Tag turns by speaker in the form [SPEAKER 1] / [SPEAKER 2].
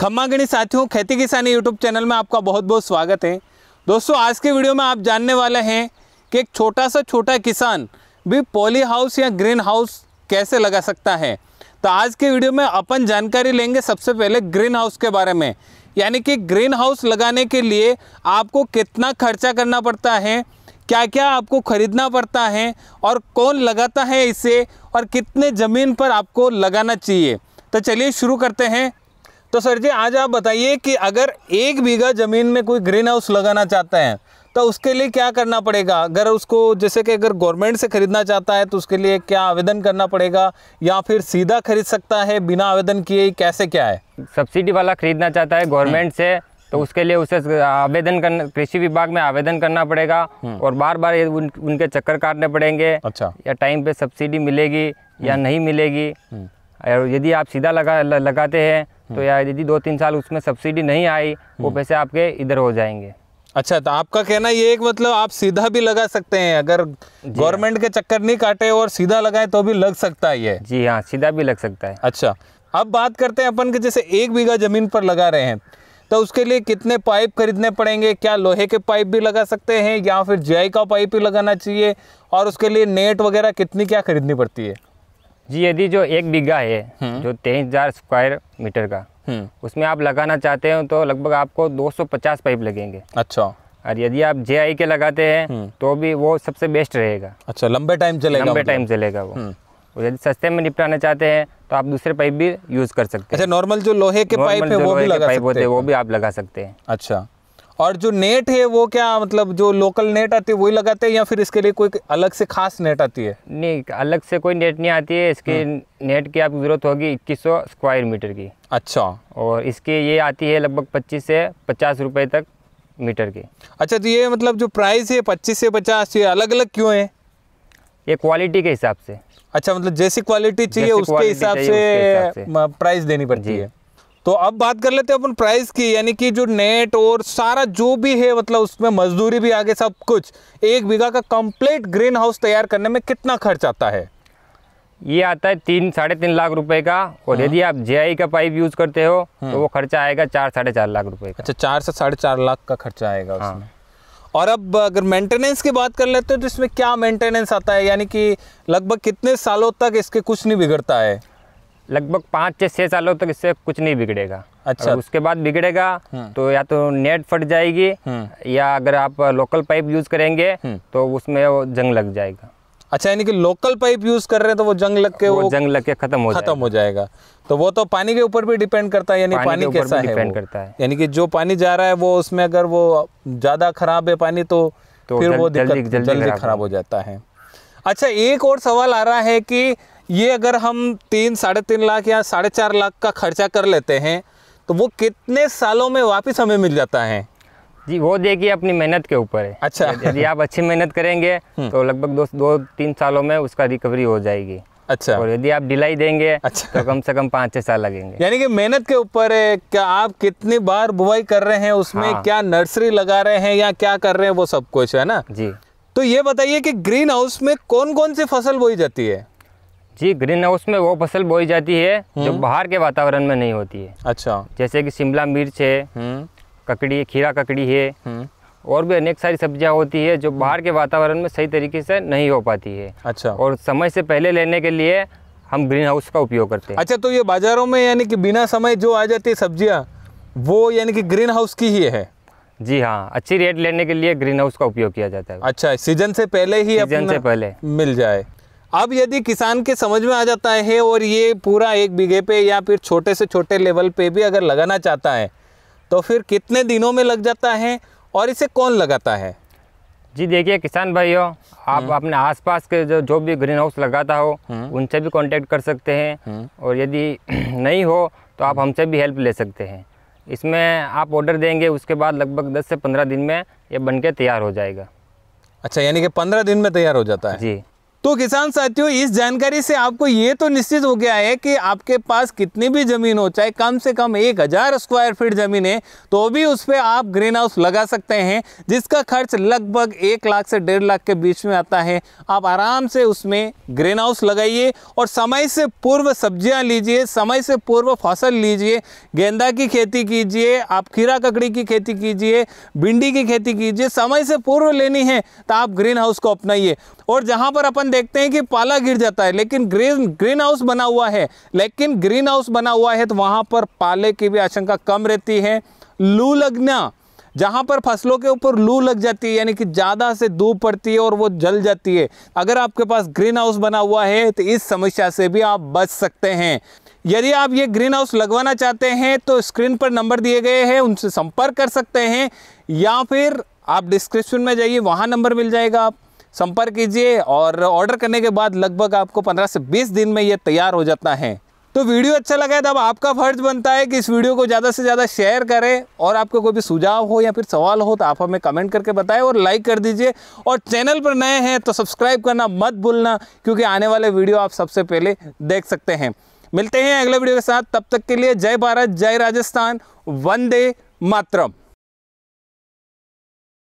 [SPEAKER 1] खम्मागणी साथियों खेती किसानी यूट्यूब चैनल में आपका बहुत बहुत स्वागत है दोस्तों आज के वीडियो में आप जानने वाले हैं कि एक छोटा सा छोटा किसान भी पॉली हाउस या ग्रीन हाउस कैसे लगा सकता है तो आज के वीडियो में अपन जानकारी लेंगे सबसे पहले ग्रीन हाउस के बारे में यानी कि ग्रीन हाउस लगाने के लिए आपको कितना खर्चा करना पड़ता है क्या क्या आपको ख़रीदना पड़ता है और कौन लगाता है इसे और कितने ज़मीन पर आपको लगाना चाहिए तो चलिए शुरू करते हैं तो सर जी आज आप बताइए कि अगर एक बीघा ज़मीन में कोई ग्रीन हाउस लगाना चाहता है तो उसके लिए क्या करना पड़ेगा अगर उसको जैसे कि अगर गवर्नमेंट से ख़रीदना चाहता है तो उसके लिए क्या आवेदन करना पड़ेगा या फिर सीधा खरीद सकता है बिना आवेदन किए कैसे क्या है सब्सिडी
[SPEAKER 2] वाला खरीदना चाहता है गवर्नमेंट हम्म। से तो उसके लिए उसे आवेदन करना कृषि विभाग में आवेदन करना पड़ेगा हम्म। और बार बार उन, उनके चक्कर काटने पड़ेंगे अच्छा या टाइम पे सब्सिडी मिलेगी या हम्म। नहीं मिलेगी और यदि आप सीधा लगा लगाते हैं तो यार यदि दो तीन साल उसमें सब्सिडी नहीं आई वो
[SPEAKER 1] हम्म। पैसे आपके इधर हो जाएंगे अच्छा तो आपका कहना ये एक मतलब आप सीधा भी लगा सकते हैं अगर गवर्नमेंट हाँ। के चक्कर नहीं काटे और सीधा लगाए तो भी लग सकता है ये जी हाँ सीधा भी लग सकता है अच्छा अब बात करते हैं अपन के जैसे एक बीघा जमीन पर लगा रहे हैं तो उसके लिए कितने पाइप खरीदने पड़ेंगे क्या लोहे के पाइप भी लगा सकते हैं या फिर जियाई का पाइप भी लगाना चाहिए और उसके लिए नेट वगैरह कितनी क्या खरीदनी पड़ती है
[SPEAKER 2] जी यदि जो एक बीघा है हम्म। जो तेईस हजार स्क्वायर मीटर का हम्म। उसमें आप लगाना चाहते हो तो लगभग आपको 250 पाइप लगेंगे अच्छा और यदि आप जे आई के लगाते हैं हम्म। तो भी वो सबसे बेस्ट रहेगा अच्छा लंबे टाइम चलेगा लंबे टाइम मतलब। चलेगा वो और यदि सस्ते में निपटाना चाहते हैं तो आप दूसरे पाइप भी यूज कर सकते अच्छा, हैं अच्छा नॉर्मल जो लोहे के पाइप है वो भी लगा सकते हैं वो भी आप लगा सकते हैं अच्छा
[SPEAKER 1] और जो नेट है वो क्या मतलब जो लोकल नेट आती है वही लगाते हैं या फिर इसके लिए कोई अलग से खास नेट आती है नहीं अलग से कोई नेट
[SPEAKER 2] नहीं आती है इसके नेट हाँ। की आपकी ज़रूरत होगी इक्कीस सौ स्क्वायर मीटर की अच्छा और इसके ये आती है लगभग पच्चीस से पचास रुपये तक मीटर की अच्छा तो ये मतलब जो
[SPEAKER 1] प्राइस है पच्चीस से पचास ये अलग अलग क्यों है ये क्वालिटी के हिसाब से अच्छा मतलब जैसी क्वालिटी चाहिए उसके हिसाब से प्राइस देनी पड़ती है तो अब बात कर लेते हैं अपन प्राइस की यानी कि जो नेट और सारा जो भी है मतलब उसमें मजदूरी भी आगे सब कुछ एक बीघा का कंप्लीट ग्रीन हाउस तैयार करने में कितना खर्च आता है
[SPEAKER 2] ये आता है तीन साढ़े तीन लाख रुपए का और यदि हाँ। आप जे का पाइप यूज करते हो हाँ। तो वो
[SPEAKER 1] खर्चा आएगा चार साढ़े चार लाख रुपए का अच्छा चार से साढ़े चार लाख का खर्चा आएगा हाँ। उसमें और अब अगर मेंटेनेंस की बात कर लेते हो तो इसमें क्या मेंटेनेंस आता है यानी कि लगभग कितने सालों तक इसके कुछ नहीं बिगड़ता है लगभग पाँच से छः सालों तक इससे कुछ नहीं बिगड़ेगा अच्छा उसके
[SPEAKER 2] बाद बिगड़ेगा हम्म। तो या तो नेट फट जाएगी हम्म। या अगर आप लोकल पाइप
[SPEAKER 1] यूज करेंगे हम्म। तो उसमें वो जंग लग जाएगा अच्छा यानी कि लोकल पाइप यूज कर रहे हैं तो वो जंग लग के वो, वो जंग लग के खत्म हो खत्म हो जाएगा तो वो तो पानी के ऊपर भी डिपेंड करता है यानी पानी, पानी कैसा है डिपेंड करता है यानी कि जो पानी जा रहा है वो उसमें अगर वो ज्यादा खराब है पानी तो, तो फिर वो जल्दी खराब हो जाता है अच्छा एक और सवाल आ रहा है कि ये अगर हम तीन साढ़े तीन लाख या साढ़े चार लाख का खर्चा कर लेते हैं तो वो कितने सालों में वापस हमें मिल जाता है जी वो देखिए अपनी मेहनत के ऊपर है
[SPEAKER 2] अच्छा यदि आप अच्छी मेहनत करेंगे हम्म। तो लगभग दो दो तीन सालों में उसका रिकवरी हो जाएगी अच्छा और यदि आप ढिलाई देंगे अच्छा तो कम से कम पाँच छः साल लगेंगे
[SPEAKER 1] यानी कि मेहनत के ऊपर है क्या आप कितनी बार बुआई कर रहे हैं उसमें हाँ। क्या नर्सरी लगा रहे हैं या क्या कर रहे हैं वो सब कुछ है ना जी तो ये बताइए कि ग्रीन हाउस में कौन कौन सी फसल बोई जाती है
[SPEAKER 2] जी ग्रीन हाउस में वो फसल बोई जाती है जो हम्म। बाहर के वातावरण में नहीं होती है अच्छा जैसे कि शिमला मिर्च है हम्म। ककड़ी खीरा ककड़ी है हम्म। और भी अनेक सारी सब्जियां होती है जो बाहर के वातावरण में सही तरीके से नहीं हो पाती है अच्छा और समय से पहले लेने के लिए हम ग्रीन हाउस का उपयोग करते हैं
[SPEAKER 1] अच्छा तो ये बाजारों में यानी कि बिना समय जो आ जाती है सब्जियाँ वो यानी कि ग्रीन हाउस की ही है जी हाँ अच्छी
[SPEAKER 2] रेट लेने के लिए ग्रीन हाउस का
[SPEAKER 1] उपयोग किया जाता है अच्छा सीजन से पहले ही सीजन से पहले मिल जाए अब यदि किसान के समझ में आ जाता है और ये पूरा एक बीघे पे या फिर छोटे से छोटे लेवल पे भी अगर लगाना चाहता है तो फिर कितने दिनों में लग जाता है और इसे कौन लगाता है
[SPEAKER 2] जी देखिए किसान भाइयों आप हम्म। अपने आसपास के जो जो भी ग्रीन हाउस लगाता हो हम्म। उनसे भी कांटेक्ट कर सकते हैं हम्म। और यदि नहीं हो तो आप हमसे भी हेल्प ले सकते हैं इसमें आप ऑर्डर देंगे उसके बाद लगभग 10 से 15 दिन में ये बन के तैयार हो जाएगा
[SPEAKER 1] अच्छा यानी कि 15 दिन में तैयार हो जाता है जी तो किसान साथियों इस जानकारी से आपको ये तो निश्चित हो गया है कि आपके पास कितनी भी ज़मीन हो चाहे कम से कम एक हज़ार स्क्वायर फीट ज़मीन है तो भी उस पर आप ग्रीन हाउस लगा सकते हैं जिसका खर्च लगभग एक लाख से डेढ़ लाख के बीच में आता है आप आराम से उसमें ग्रीन हाउस लगाइए और समय से पूर्व सब्जियां लीजिए समय से पूर्व फसल लीजिए गेंदा की खेती कीजिए आप खीरा ककड़ी की खेती कीजिए भिंडी की खेती कीजिए समय से पूर्व लेनी है तो आप ग्रीन हाउस को अपनाइए और जहां पर अपन देखते हैं कि पाला गिर जाता है लेकिन ग्रीन ग्रीन हाउस बना हुआ है लेकिन ग्रीन हाउस बना हुआ है तो वहां पर पाले की भी आशंका कम रहती है लू लगना जहाँ पर फसलों के ऊपर लू लग जाती है यानी कि ज़्यादा से धूप पड़ती है और वो जल जाती है अगर आपके पास ग्रीन हाउस बना हुआ है तो इस समस्या से भी आप बच सकते हैं यदि आप ये ग्रीन हाउस लगवाना चाहते हैं तो स्क्रीन पर नंबर दिए गए हैं उनसे संपर्क कर सकते हैं या फिर आप डिस्क्रिप्शन में जाइए वहाँ नंबर मिल जाएगा आप संपर्क कीजिए और ऑर्डर करने के बाद लगभग आपको 15 से 20 दिन में ये तैयार हो जाता है तो वीडियो अच्छा लगा है तो अब आपका फर्ज बनता है कि इस वीडियो को ज़्यादा से ज़्यादा शेयर करें और आपको कोई भी सुझाव हो या फिर सवाल हो तो आप हमें कमेंट करके बताएं और लाइक कर दीजिए और चैनल पर नए हैं तो सब्सक्राइब करना मत भूलना क्योंकि आने वाले वीडियो आप सबसे पहले देख सकते हैं मिलते हैं अगले वीडियो के साथ तब तक के लिए जय भारत जय राजस्थान वंदे मातरम